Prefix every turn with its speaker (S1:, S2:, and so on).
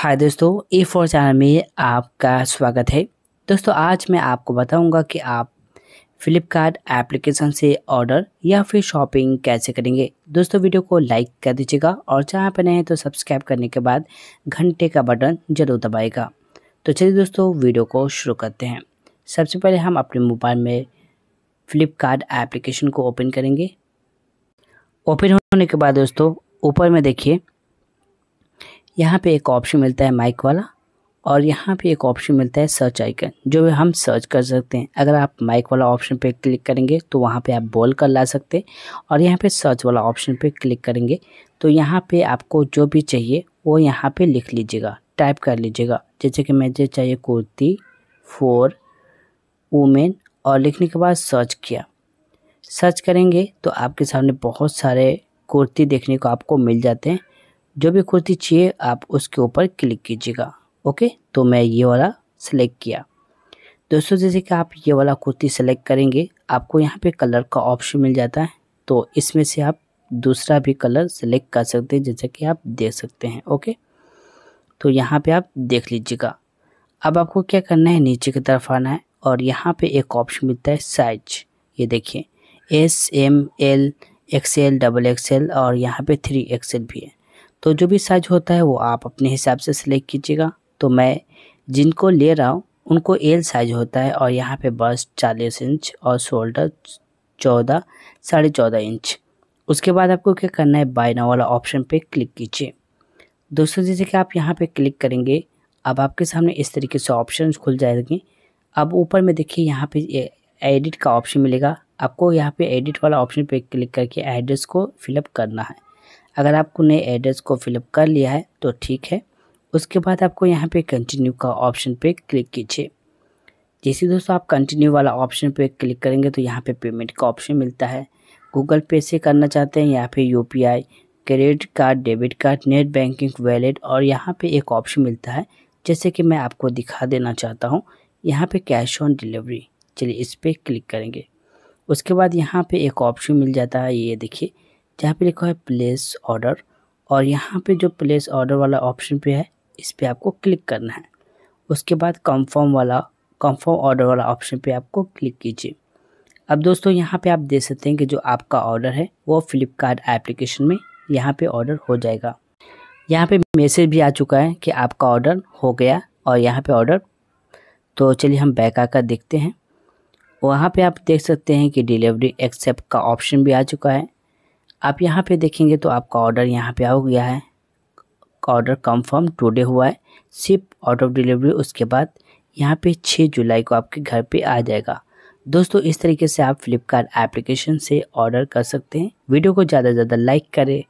S1: हाय दोस्तों ए four channel में आपका स्वागत है दोस्तों आज मैं आपको बताऊंगा कि आप फ्लिपकार्ट एप्लीकेशन से ऑर्डर या फिर शॉपिंग कैसे करेंगे दोस्तों वीडियो को लाइक कर दीजिएगा और चैनल पर नए हैं तो सब्सक्राइब करने के बाद घंटे का बटन जरूर दबाएगा तो चलिए दोस्तों वीडियो को शुरू करते हैं सबसे पहले हम अपने मोबाइल में फ्लिपकार्ट एप्लीकेशन को ओपन करेंगे ओपन होने के बाद दोस्तों ऊपर में देखिए यहाँ पे एक ऑप्शन मिलता है माइक वाला और यहाँ पे एक ऑप्शन मिलता है सर्च आइकन जो हम सर्च कर सकते हैं अगर आप माइक वाला ऑप्शन पे क्लिक करेंगे तो वहाँ पे आप बोल कर ला सकते हैं और यहाँ पे सर्च वाला ऑप्शन पे क्लिक करेंगे तो यहाँ पे आपको जो भी चाहिए वो यहाँ पे लिख लीजिएगा टाइप कर लीजिएगा जैसे कि जो चाहिए कुर्ती फोर वूमेन और लिखने के बाद सर्च किया सर्च करेंगे तो आपके सामने बहुत सारे कुर्ती देखने को आपको मिल जाते हैं जो भी कुर्ती चाहिए आप उसके ऊपर क्लिक कीजिएगा ओके तो मैं ये वाला सेलेक्ट किया दोस्तों जैसे कि आप ये वाला कुर्ती सेलेक्ट करेंगे आपको यहाँ पे कलर का ऑप्शन मिल जाता है तो इसमें से आप दूसरा भी कलर सेलेक्ट कर सकते हैं जैसे कि आप देख सकते हैं ओके तो यहाँ पे आप देख लीजिएगा अब आपको क्या करना है नीचे की तरफ आना है और यहाँ पे एक ऑप्शन मिलता है साइज ये देखिए S M L XL double XL और यहाँ पर थ्री एक्सेल भी है तो जो भी साइज होता है वो आप अपने हिसाब से सिलेक्ट कीजिएगा तो मैं जिनको ले रहा हूँ उनको एल साइज होता है और यहाँ पे बस चालीस इंच और शोल्डर चौदह साढ़े चौदह इंच उसके बाद आपको क्या करना है बाइना वाला ऑप्शन पे क्लिक कीजिए दोस्तों जैसे कि आप यहाँ पे क्लिक करेंगे अब आपके सामने इस तरीके से ऑप्शन खुल जाएंगे अब ऊपर में देखिए यहाँ पे एडिट का ऑप्शन मिलेगा आपको यहाँ पे एडिट वाला ऑप्शन पे क्लिक करके एड्रेस को फिलअप करना है अगर आपको नए एड्रेस को फिलअप कर लिया है तो ठीक है उसके बाद आपको यहाँ पे कंटिन्यू का ऑप्शन पे क्लिक कीजिए जैसे दोस्तों आप कंटिन्यू वाला ऑप्शन पे क्लिक करेंगे तो यहाँ पे पेमेंट का ऑप्शन मिलता है गूगल पे से करना चाहते हैं या फिर you credit card debit card net banking wallet और यहाँ पर एक ऑप्शन मिलता है जैसे कि मैं आपको दिखा देना चाहता हूँ यहाँ पर कैश ऑन डिलीवरी चलिए इस पर क्लिक करेंगे उसके बाद यहाँ पे एक ऑप्शन मिल जाता है ये देखिए जहाँ पे लिखा है प्लेस ऑर्डर और यहाँ पे जो प्लेस ऑर्डर वाला ऑप्शन पे है इस पर आपको क्लिक करना है उसके बाद कंफर्म वाला कंफर्म ऑर्डर वाला ऑप्शन पे आपको क्लिक कीजिए अब दोस्तों यहाँ पे आप देख सकते हैं कि जो आपका ऑर्डर है वो फ्लिपकार्ट एप्लीकेशन में यहाँ पे ऑर्डर हो जाएगा यहाँ पे मैसेज भी आ चुका है कि आपका ऑर्डर हो गया और यहाँ पे ऑर्डर तो चलिए हम बैक आकर देखते हैं वहाँ पे आप देख सकते हैं कि डिलीवरी एक्सेप्ट का ऑप्शन भी आ चुका है आप यहाँ पे देखेंगे तो आपका ऑर्डर यहाँ पे आ गया है का ऑर्डर कंफर्म टुडे हुआ है सिर्फ आउट ऑफ डिलीवरी उसके बाद यहाँ पे 6 जुलाई को आपके घर पे आ जाएगा दोस्तों इस तरीके से आप फ्लिपकार्ट एप्लीकेशन से ऑर्डर कर सकते हैं वीडियो को ज़्यादा से ज़्यादा लाइक करें